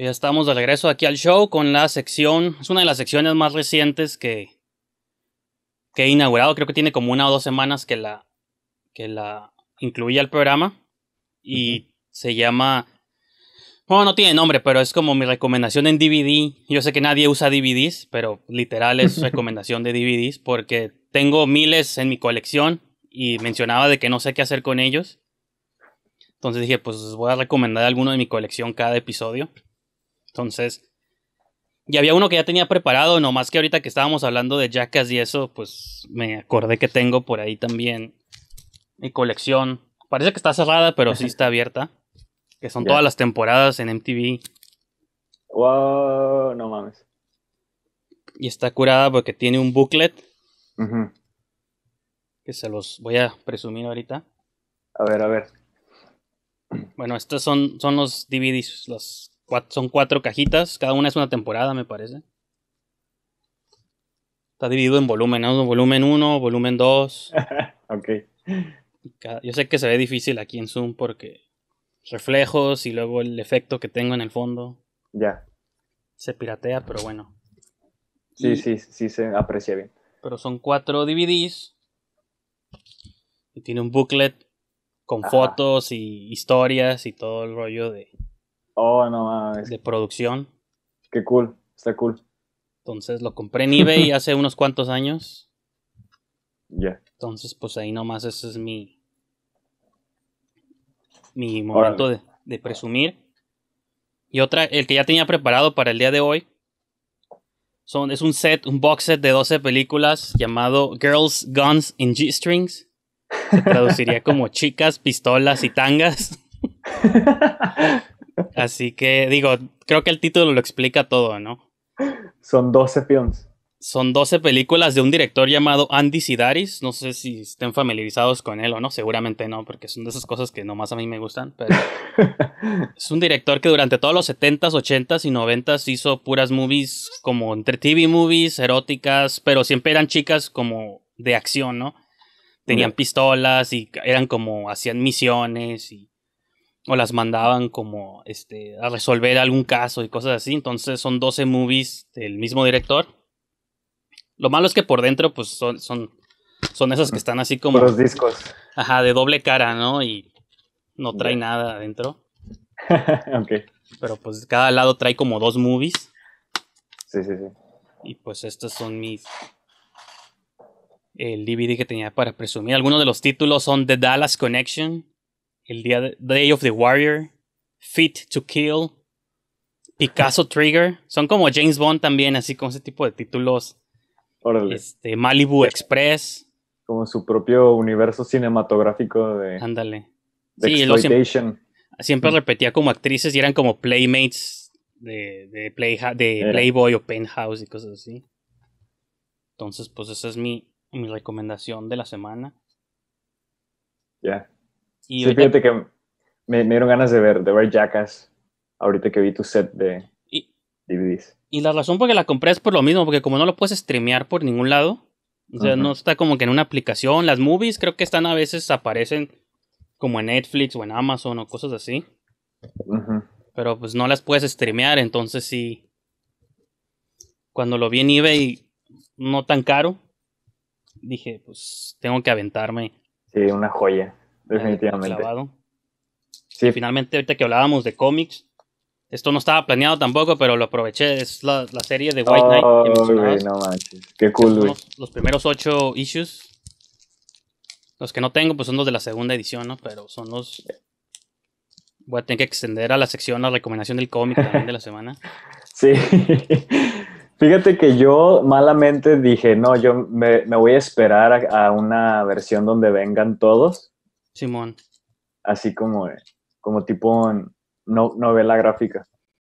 Ya estamos de regreso aquí al show con la sección, es una de las secciones más recientes que, que he inaugurado, creo que tiene como una o dos semanas que la, que la incluía al programa y se llama, bueno, no tiene nombre, pero es como mi recomendación en DVD. Yo sé que nadie usa DVDs, pero literal es recomendación de DVDs porque tengo miles en mi colección y mencionaba de que no sé qué hacer con ellos. Entonces dije, pues voy a recomendar alguno de mi colección cada episodio. Entonces, y había uno que ya tenía preparado, nomás que ahorita que estábamos hablando de Jackass y eso, pues me acordé que tengo por ahí también mi colección. Parece que está cerrada, pero sí está abierta. Que son todas las temporadas en MTV. Wow, no mames. Y está curada porque tiene un booklet. Que se los voy a presumir ahorita. A ver, a ver. Bueno, estos son, son los DVDs, los son cuatro cajitas, cada una es una temporada, me parece. Está dividido en volumen, ¿no? Volumen 1, volumen 2. ok. yo sé que se ve difícil aquí en Zoom porque reflejos y luego el efecto que tengo en el fondo. Ya. Se piratea, pero bueno. Sí, sí, sí se aprecia bien. Pero son cuatro DVDs. Y tiene un booklet con fotos y historias y todo el rollo de, Oh, no De producción. Qué cool, está cool. Entonces lo compré en eBay hace unos cuantos años. Ya. Entonces, pues ahí nomás ese es mi. Mi momento de, presumir. Y otra, el que ya tenía preparado para el día de hoy. Son, es un set, un box set de 12 películas llamado Girls, Guns and G-Strings. Se traduciría como chicas, pistolas y tangas. Así que digo, creo que el título lo explica todo, ¿no? Son 12 pions. Son 12 películas de un director llamado Andy Sidaris. No sé si estén familiarizados con él o no, seguramente no, porque son de esas cosas que nomás a mí me gustan. Pero es un director que durante todos los 70s, 80s y 90s hizo puras movies como entre TV movies, eróticas, pero siempre eran chicas como de acción, ¿no? Tenían pistolas y eran como hacían misiones y o las mandaban como este, a resolver algún caso y cosas así. Entonces son 12 movies del mismo director. Lo malo es que por dentro, pues son, son, son esas que están así como. Los discos. Ajá, de doble cara, ¿no? Y no trae nada adentro. ok. Pero pues cada lado trae como dos movies. Sí, sí, sí. Y pues estos son mis. El DVD que tenía para presumir. Algunos de los títulos son The Dallas Connection, el día de Day of the Warrior, Fit to Kill, Picasso Trigger. Son como James Bond también, así con ese tipo de títulos. Este, Malibu Express. Como su propio universo cinematográfico de. Ándale. sí, exploitation. Siempre, mm. repetía como actrices y eran como playmates de, play, de Playboy o Penthouse y cosas así. Entonces, pues esa es mi, mi recomendación de la semana. Ya. Y sí, fíjate que me, dieron ganas de ver, de Jackass ahorita que vi tu set de y, DVDs. Y la razón por la que la compré es por lo mismo, porque como no lo puedes streamear por ningún lado, o sea, no está como que en una aplicación. Las movies creo que están a veces aparecen como en Netflix o en Amazon o cosas así. Pero pues no las puedes streamear, entonces sí. Cuando lo vi en eBay, no tan caro, dije, pues tengo que aventarme. Sí, una joya. Pues, definitivamente. Finalmente, ahorita que hablábamos de cómics, esto no estaba planeado tampoco, pero lo aproveché. Es la, serie de White Knight. Qué cool, Los, primeros ocho issues. Los que no tengo, pues son los de la segunda edición, ¿no? Pero son los. Voy a tener que extender a la sección la recomendación del cómic también de la semana. sí. Fíjate que yo malamente dije, no, yo me, voy a esperar a una versión donde vengan todos Simón. Así como, como tipo novela gráfica.